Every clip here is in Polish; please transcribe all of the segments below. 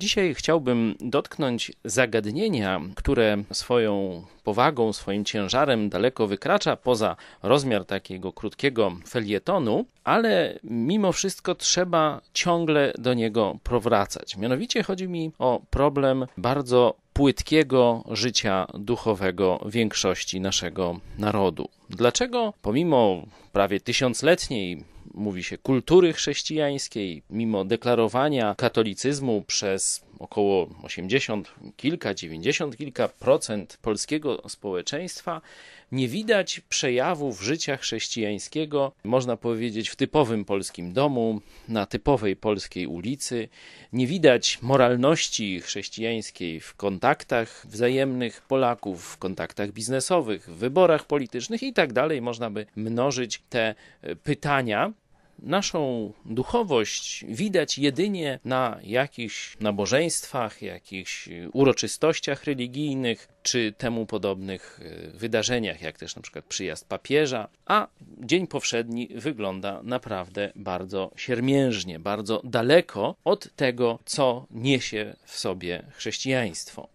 Dzisiaj chciałbym dotknąć zagadnienia, które swoją powagą, swoim ciężarem daleko wykracza poza rozmiar takiego krótkiego felietonu, ale mimo wszystko trzeba ciągle do niego powracać. Mianowicie chodzi mi o problem bardzo płytkiego życia duchowego większości naszego narodu. Dlaczego pomimo prawie tysiącletniej mówi się kultury chrześcijańskiej, mimo deklarowania katolicyzmu przez około 80 kilka, 90 kilka procent polskiego społeczeństwa nie widać przejawów życia chrześcijańskiego, można powiedzieć, w typowym polskim domu, na typowej polskiej ulicy. Nie widać moralności chrześcijańskiej w kontaktach wzajemnych Polaków, w kontaktach biznesowych, w wyborach politycznych i tak dalej. Można by mnożyć te e, pytania. Naszą duchowość widać jedynie na jakichś nabożeństwach, jakichś uroczystościach religijnych czy temu podobnych e, wydarzeniach, jak też na przykład przyjazd papieża, a dzień powszedni wygląda naprawdę bardzo siermiężnie, bardzo daleko od tego, co niesie w sobie chrześcijaństwo.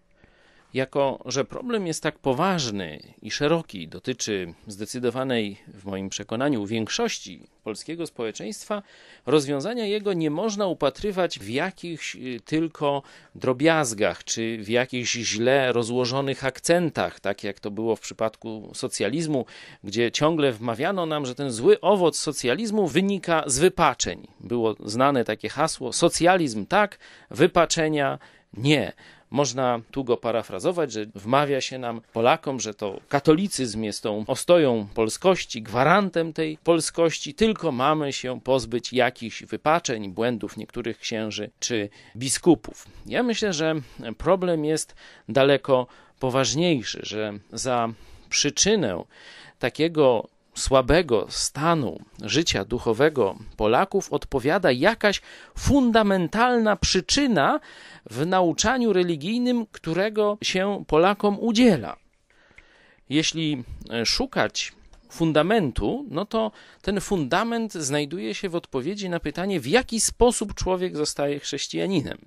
Jako, że problem jest tak poważny i szeroki, dotyczy zdecydowanej, w moim przekonaniu, większości polskiego społeczeństwa, rozwiązania jego nie można upatrywać w jakichś y, tylko drobiazgach czy w jakichś źle rozłożonych akcentach, tak jak to było w przypadku socjalizmu, gdzie ciągle wmawiano nam, że ten zły owoc socjalizmu wynika z wypaczeń. Było znane takie hasło: socjalizm tak, wypaczenia nie. Można tu go parafrazować, że wmawia się nam Polakom, że to katolicyzm jest tą ostoją polskości, gwarantem tej polskości, tylko mamy się pozbyć jakichś wypaczeń, błędów niektórych księży czy biskupów. Ja myślę, że problem jest daleko poważniejszy, że za przyczynę takiego słabego stanu życia duchowego Polaków odpowiada jakaś fundamentalna przyczyna w nauczaniu religijnym, którego się Polakom udziela. Jeśli e, szukać fundamentu, no to ten fundament znajduje się w odpowiedzi na pytanie, w jaki sposób człowiek zostaje chrześcijaninem.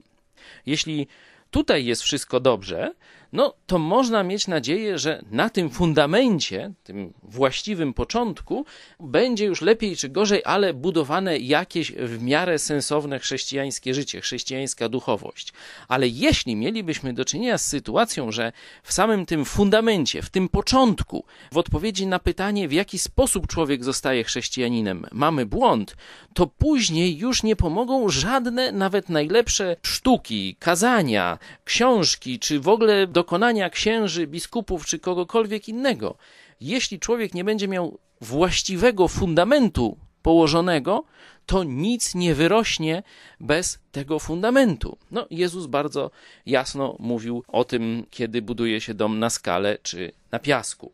Jeśli tutaj jest wszystko dobrze, no to można mieć nadzieję, że na tym fundamencie, tym właściwym początku, będzie już lepiej czy gorzej, ale budowane jakieś w miarę sensowne chrześcijańskie życie, chrześcijańska duchowość. Ale jeśli mielibyśmy do czynienia z sytuacją, że w samym tym fundamencie, w tym początku, w odpowiedzi na pytanie, w jaki sposób człowiek zostaje chrześcijaninem, mamy błąd, to później już nie pomogą żadne, nawet najlepsze sztuki, kazania, książki, czy w ogóle dokonania księży, biskupów czy kogokolwiek innego. Jeśli człowiek nie będzie miał właściwego fundamentu położonego, to nic nie wyrośnie bez tego fundamentu. No, Jezus bardzo jasno mówił o tym, kiedy buduje się dom na skale czy na piasku.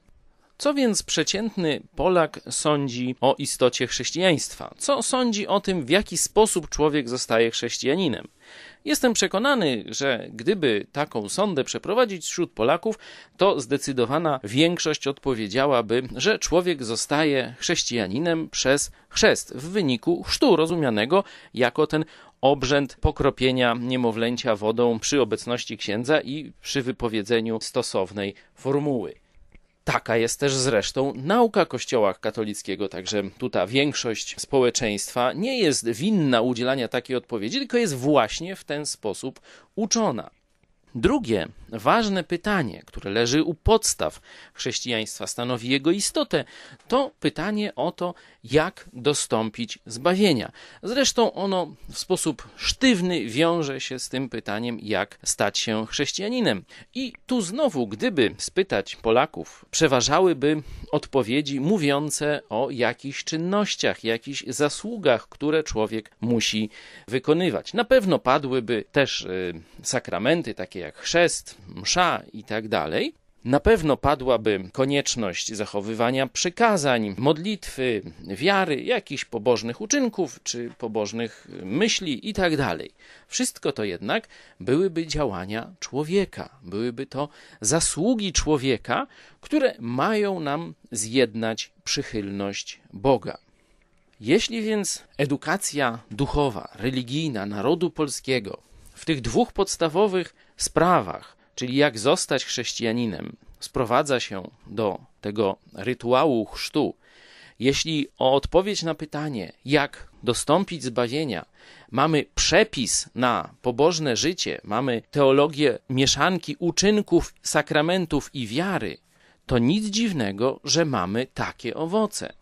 Co więc przeciętny Polak sądzi o istocie chrześcijaństwa? Co sądzi o tym, w jaki sposób człowiek zostaje chrześcijaninem? Jestem przekonany, że gdyby taką sądę przeprowadzić wśród Polaków, to zdecydowana większość odpowiedziałaby, że człowiek zostaje chrześcijaninem przez chrzest w wyniku chrztu rozumianego jako ten obrzęd pokropienia niemowlęcia wodą przy obecności księdza i przy wypowiedzeniu stosownej formuły. Taka jest też zresztą nauka Kościoła katolickiego, także tutaj większość społeczeństwa nie jest winna udzielania takiej odpowiedzi, tylko jest właśnie w ten sposób uczona. Drugie ważne pytanie, które leży u podstaw chrześcijaństwa, stanowi jego istotę, to pytanie o to, jak dostąpić zbawienia. Zresztą ono w sposób sztywny wiąże się z tym pytaniem, jak stać się chrześcijaninem. I tu znowu, gdyby spytać Polaków, przeważałyby odpowiedzi mówiące o jakichś czynnościach, jakichś zasługach, które człowiek musi wykonywać. Na pewno padłyby też y, sakramenty, takie jak chrzest, msza itd., tak na pewno padłaby konieczność zachowywania przykazań, modlitwy, wiary, jakichś pobożnych uczynków czy pobożnych myśli itd. Tak Wszystko to jednak byłyby działania człowieka, byłyby to zasługi człowieka, które mają nam zjednać przychylność Boga. Jeśli więc edukacja duchowa, religijna narodu polskiego w tych dwóch podstawowych sprawach, czyli jak zostać chrześcijaninem, sprowadza się do tego rytuału chrztu. Jeśli o odpowiedź na pytanie, jak dostąpić zbawienia, mamy przepis na pobożne życie, mamy teologię mieszanki uczynków, sakramentów i wiary, to nic dziwnego, że mamy takie owoce.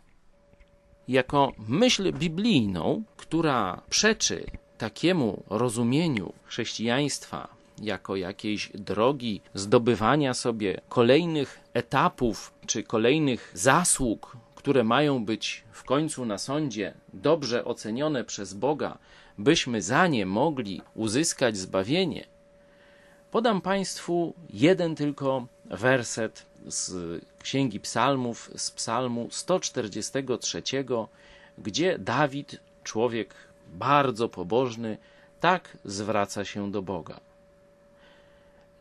Jako myśl biblijną, która przeczy takiemu rozumieniu chrześcijaństwa jako jakiejś drogi zdobywania sobie kolejnych etapów czy kolejnych zasług, które mają być w końcu na sądzie dobrze ocenione przez Boga, byśmy za nie mogli uzyskać zbawienie, podam Państwu jeden tylko werset z Księgi Psalmów, z Psalmu 143, gdzie Dawid, człowiek bardzo pobożny, tak zwraca się do Boga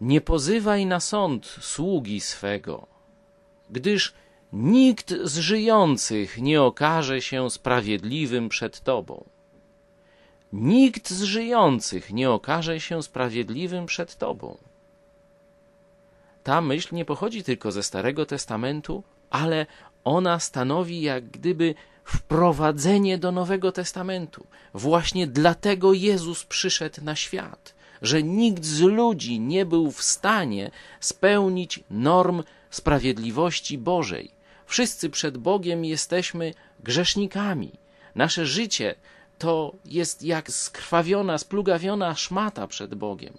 nie pozywaj na sąd sługi swego, gdyż nikt z żyjących nie okaże się sprawiedliwym przed Tobą. Nikt z żyjących nie okaże się sprawiedliwym przed Tobą. Ta myśl nie pochodzi tylko ze Starego Testamentu, ale ona stanowi jak gdyby wprowadzenie do Nowego Testamentu. Właśnie dlatego Jezus przyszedł na świat, że nikt z ludzi nie był w stanie spełnić norm sprawiedliwości Bożej. Wszyscy przed Bogiem jesteśmy grzesznikami. Nasze życie to jest jak skrwawiona, splugawiona szmata przed Bogiem.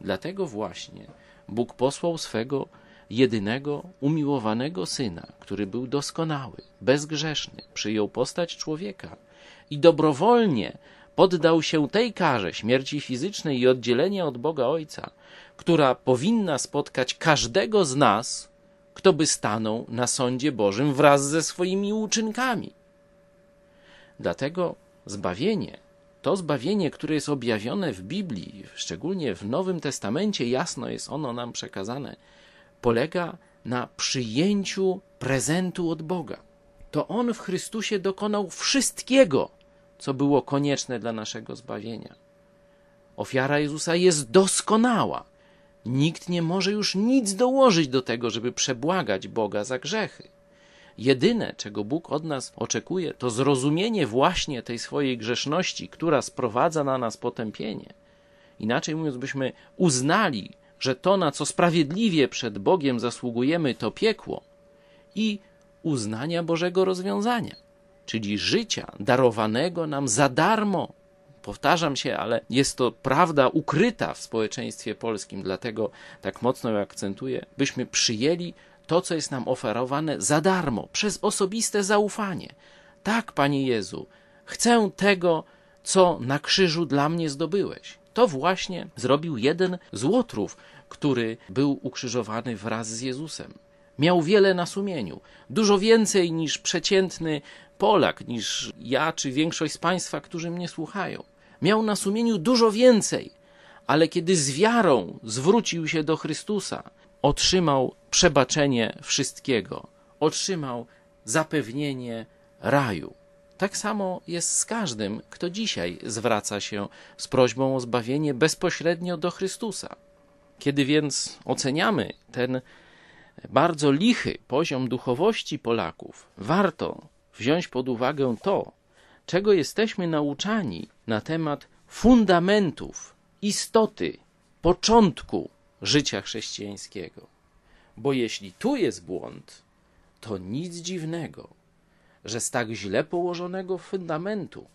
Dlatego właśnie Bóg posłał swego jedynego umiłowanego syna, który był doskonały, bezgrzeszny, przyjął postać człowieka i dobrowolnie poddał się tej karze śmierci fizycznej i oddzielenia od Boga Ojca, która powinna spotkać każdego z nas, kto by stanął na sądzie Bożym wraz ze swoimi uczynkami. Dlatego zbawienie, to zbawienie, które jest objawione w Biblii, szczególnie w Nowym Testamencie, jasno jest ono nam przekazane, polega na przyjęciu prezentu od Boga. To On w Chrystusie dokonał wszystkiego, co było konieczne dla naszego zbawienia. Ofiara Jezusa jest doskonała. Nikt nie może już nic dołożyć do tego, żeby przebłagać Boga za grzechy. Jedyne, czego Bóg od nas oczekuje, to zrozumienie właśnie tej swojej grzeszności, która sprowadza na nas potępienie. Inaczej mówiąc, byśmy uznali, że to, na co sprawiedliwie przed Bogiem zasługujemy, to piekło i uznania Bożego rozwiązania czyli życia darowanego nam za darmo. Powtarzam się, ale jest to prawda ukryta w społeczeństwie polskim, dlatego tak mocno ją akcentuję, byśmy przyjęli to, co jest nam oferowane za darmo, przez osobiste zaufanie. Tak, Panie Jezu, chcę tego, co na krzyżu dla mnie zdobyłeś. To właśnie zrobił jeden z łotrów, który był ukrzyżowany wraz z Jezusem. Miał wiele na sumieniu, dużo więcej niż przeciętny Polak, niż ja czy większość z Państwa, którzy mnie słuchają. Miał na sumieniu dużo więcej, ale kiedy z wiarą zwrócił się do Chrystusa, otrzymał przebaczenie wszystkiego, otrzymał zapewnienie raju. Tak samo jest z każdym, kto dzisiaj zwraca się z prośbą o zbawienie bezpośrednio do Chrystusa. Kiedy więc oceniamy ten bardzo lichy poziom duchowości Polaków, warto wziąć pod uwagę to, czego jesteśmy nauczani na temat fundamentów, istoty, początku życia chrześcijańskiego. Bo jeśli tu jest błąd, to nic dziwnego, że z tak źle położonego fundamentu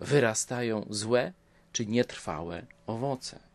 wyrastają złe czy nietrwałe owoce.